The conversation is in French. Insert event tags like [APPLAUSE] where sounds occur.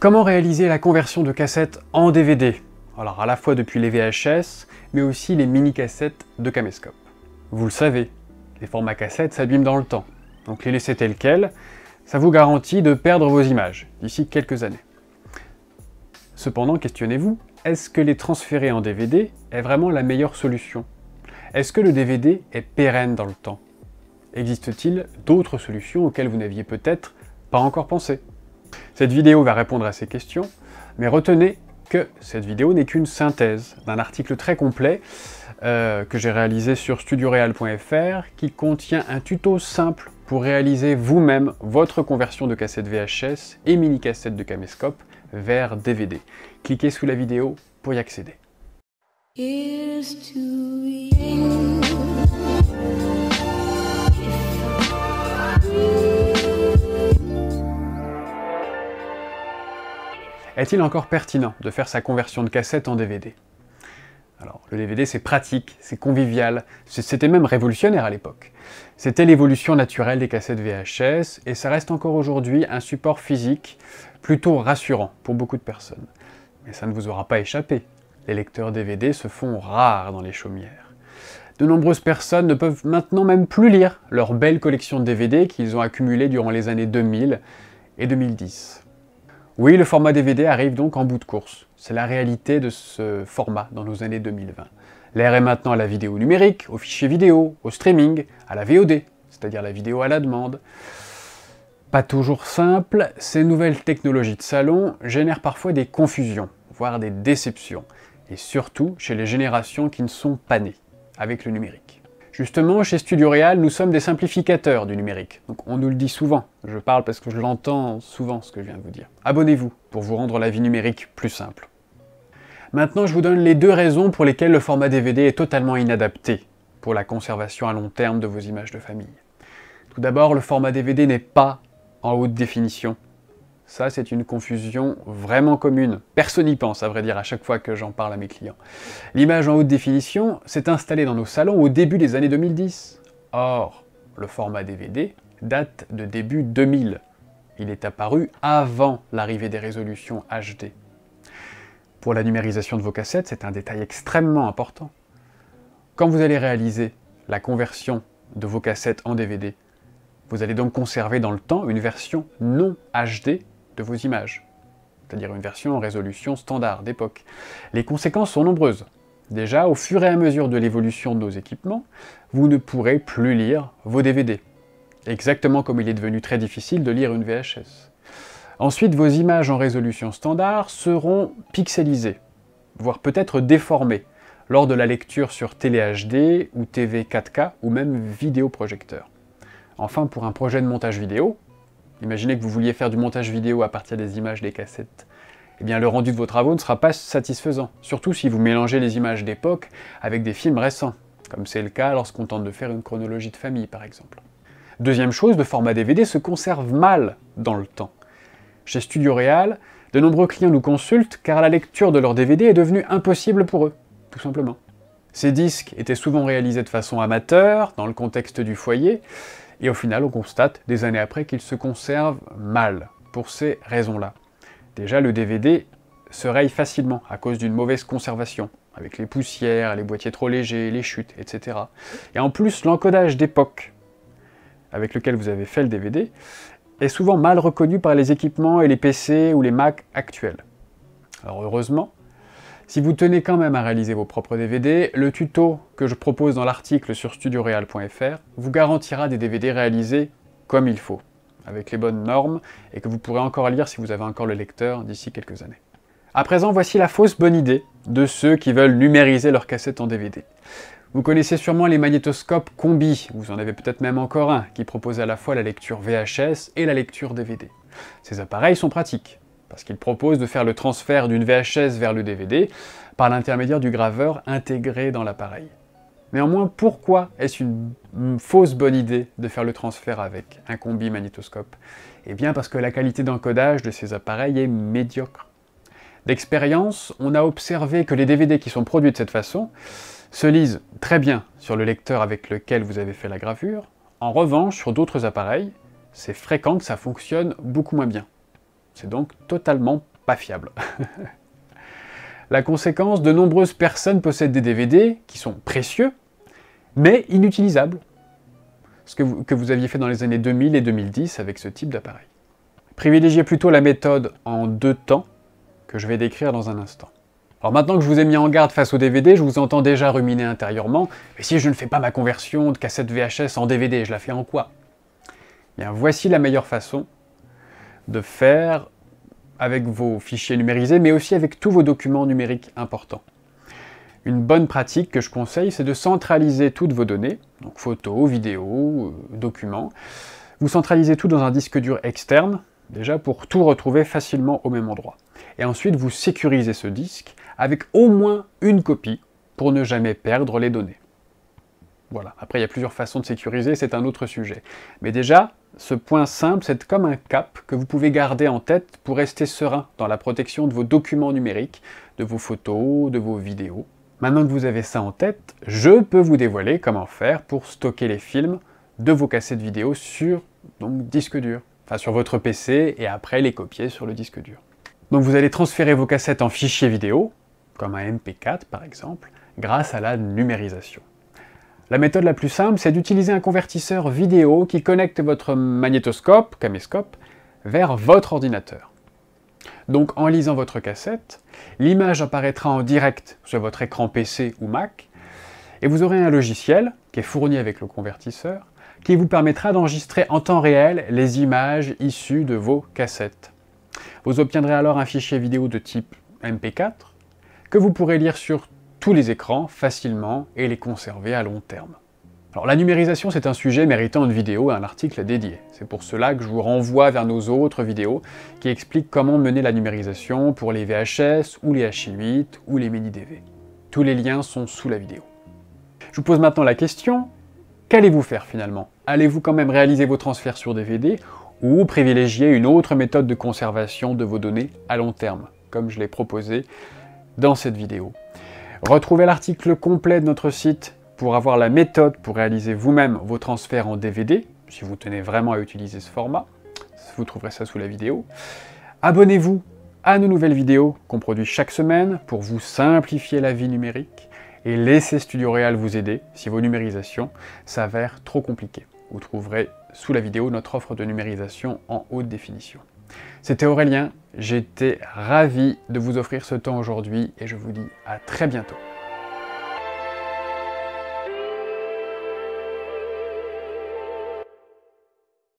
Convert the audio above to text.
Comment réaliser la conversion de cassettes en DVD Alors à la fois depuis les VHS, mais aussi les mini-cassettes de Caméscope. Vous le savez, les formats cassettes s'abîment dans le temps, donc les laisser tels quels, ça vous garantit de perdre vos images d'ici quelques années. Cependant, questionnez-vous, est-ce que les transférer en DVD est vraiment la meilleure solution Est-ce que le DVD est pérenne dans le temps Existe-t-il d'autres solutions auxquelles vous n'aviez peut-être pas encore pensé cette vidéo va répondre à ces questions, mais retenez que cette vidéo n'est qu'une synthèse d'un article très complet euh, que j'ai réalisé sur studioreal.fr qui contient un tuto simple pour réaliser vous-même votre conversion de cassette VHS et mini cassette de caméscope vers DVD. Cliquez sous la vidéo pour y accéder. est-il encore pertinent de faire sa conversion de cassette en DVD alors, le DVD, c'est pratique, c'est convivial, c'était même révolutionnaire à l'époque. C'était l'évolution naturelle des cassettes VHS, et ça reste encore aujourd'hui un support physique plutôt rassurant pour beaucoup de personnes. Mais ça ne vous aura pas échappé, les lecteurs DVD se font rares dans les chaumières. De nombreuses personnes ne peuvent maintenant même plus lire leur belle collection de DVD qu'ils ont accumulée durant les années 2000 et 2010. Oui, le format DVD arrive donc en bout de course. C'est la réalité de ce format dans nos années 2020. L'air est maintenant à la vidéo numérique, au fichier vidéo, au streaming, à la VOD, c'est-à-dire la vidéo à la demande. Pas toujours simple, ces nouvelles technologies de salon génèrent parfois des confusions, voire des déceptions, et surtout chez les générations qui ne sont pas nées avec le numérique. Justement, chez Studio Real, nous sommes des simplificateurs du numérique. Donc on nous le dit souvent. Je parle parce que je l'entends souvent ce que je viens de vous dire. Abonnez-vous pour vous rendre la vie numérique plus simple. Maintenant, je vous donne les deux raisons pour lesquelles le format DVD est totalement inadapté pour la conservation à long terme de vos images de famille. Tout d'abord, le format DVD n'est pas en haute définition ça, c'est une confusion vraiment commune. Personne n'y pense, à vrai dire, à chaque fois que j'en parle à mes clients. L'image en haute définition s'est installée dans nos salons au début des années 2010. Or, le format DVD date de début 2000. Il est apparu avant l'arrivée des résolutions HD. Pour la numérisation de vos cassettes, c'est un détail extrêmement important. Quand vous allez réaliser la conversion de vos cassettes en DVD, vous allez donc conserver dans le temps une version non HD vos images, c'est-à-dire une version en résolution standard d'époque. Les conséquences sont nombreuses. Déjà, au fur et à mesure de l'évolution de nos équipements, vous ne pourrez plus lire vos DVD, exactement comme il est devenu très difficile de lire une VHS. Ensuite, vos images en résolution standard seront pixelisées, voire peut-être déformées, lors de la lecture sur télé HD ou TV 4K ou même vidéoprojecteur. Enfin, pour un projet de montage vidéo, Imaginez que vous vouliez faire du montage vidéo à partir des images des cassettes. Eh bien, le rendu de vos travaux ne sera pas satisfaisant, surtout si vous mélangez les images d'époque avec des films récents, comme c'est le cas lorsqu'on tente de faire une chronologie de famille par exemple. Deuxième chose, le format DVD se conserve mal dans le temps. Chez Studio Real, de nombreux clients nous consultent car la lecture de leur DVD est devenue impossible pour eux, tout simplement. Ces disques étaient souvent réalisés de façon amateur, dans le contexte du foyer, et au final, on constate, des années après, qu'il se conserve mal, pour ces raisons-là. Déjà, le DVD se raye facilement à cause d'une mauvaise conservation, avec les poussières, les boîtiers trop légers, les chutes, etc. Et en plus, l'encodage d'époque avec lequel vous avez fait le DVD est souvent mal reconnu par les équipements et les PC ou les Mac actuels. Alors heureusement, si vous tenez quand même à réaliser vos propres DVD, le tuto que je propose dans l'article sur studioreal.fr vous garantira des DVD réalisés comme il faut, avec les bonnes normes, et que vous pourrez encore lire si vous avez encore le lecteur d'ici quelques années. À présent, voici la fausse bonne idée de ceux qui veulent numériser leurs cassettes en DVD. Vous connaissez sûrement les magnétoscopes combi, vous en avez peut-être même encore un, qui propose à la fois la lecture VHS et la lecture DVD. Ces appareils sont pratiques, parce qu'il propose de faire le transfert d'une VHS vers le DVD par l'intermédiaire du graveur intégré dans l'appareil. Néanmoins, pourquoi est-ce une fausse bonne idée de faire le transfert avec un combi magnétoscope Eh bien parce que la qualité d'encodage de ces appareils est médiocre. D'expérience, on a observé que les DVD qui sont produits de cette façon se lisent très bien sur le lecteur avec lequel vous avez fait la gravure. En revanche, sur d'autres appareils, c'est fréquent que ça fonctionne beaucoup moins bien. C'est donc totalement pas fiable. [LAUGHS] La conséquence, de nombreuses personnes possèdent des DVD qui sont précieux, mais inutilisables. Ce que vous, aviez fait dans les années 2000 et 2010 avec ce type d'appareil. Privilégiez plutôt la méthode en deux temps que je vais décrire dans un instant. Alors maintenant que je vous ai mis en garde face aux DVD, je vous entends déjà ruminer intérieurement, mais si je ne fais pas ma conversion de cassette VHS en DVD, je la fais en quoi Bien voici la meilleure façon de faire avec vos fichiers numérisés, mais aussi avec tous vos documents numériques importants. Une bonne pratique que je conseille, c'est de centraliser toutes vos données, donc photos, vidéos, euh, documents. Vous centralisez tout dans un disque dur externe, déjà pour tout retrouver facilement au même endroit. Et ensuite, vous sécurisez ce disque avec au moins une copie pour ne jamais perdre les données. Voilà. Après, il y a plusieurs façons de sécuriser, c'est un autre sujet. Mais déjà, ce point simple, c'est comme un cap que vous pouvez garder en tête pour rester serein dans la protection de vos documents numériques, de vos photos, de vos vidéos. Maintenant que vous avez ça en tête, je peux vous dévoiler comment faire pour stocker les films de vos cassettes vidéo sur donc, disque dur, enfin sur votre PC et après les copier sur le disque dur. Donc vous allez transférer vos cassettes en fichiers vidéo, comme un MP4 par exemple, grâce à la numérisation. La méthode la plus simple, c'est d'utiliser un convertisseur vidéo qui connecte votre magnétoscope, caméscope, vers votre ordinateur. Donc en lisant votre cassette, l'image apparaîtra en direct sur votre écran PC ou Mac, et vous aurez un logiciel, qui est fourni avec le convertisseur, qui vous permettra d'enregistrer en temps réel les images issues de vos cassettes. Vous obtiendrez alors un fichier vidéo de type MP4, que vous pourrez lire sur tous les écrans facilement et les conserver à long terme. Alors la numérisation c'est un sujet méritant une vidéo et un article dédié. C'est pour cela que je vous renvoie vers nos autres vidéos qui expliquent comment mener la numérisation pour les VHS ou les HI8 ou les mini DV. Tous les liens sont sous la vidéo. Je vous pose maintenant la question, qu'allez-vous faire finalement Allez-vous quand même réaliser vos transferts sur DVD ou privilégier une autre méthode de conservation de vos données à long terme, comme je l'ai proposé dans cette vidéo Retrouvez l'article complet de notre site pour avoir la méthode pour réaliser vous-même vos transferts en DVD, si vous tenez vraiment à utiliser ce format. Vous trouverez ça sous la vidéo. Abonnez-vous à nos nouvelles vidéos qu'on produit chaque semaine pour vous simplifier la vie numérique et laissez Studio Real vous aider si vos numérisations s'avèrent trop compliquées. Vous trouverez sous la vidéo notre offre de numérisation en haute définition. C'était Aurélien, j'étais ravi de vous offrir ce temps aujourd'hui et je vous dis à très bientôt.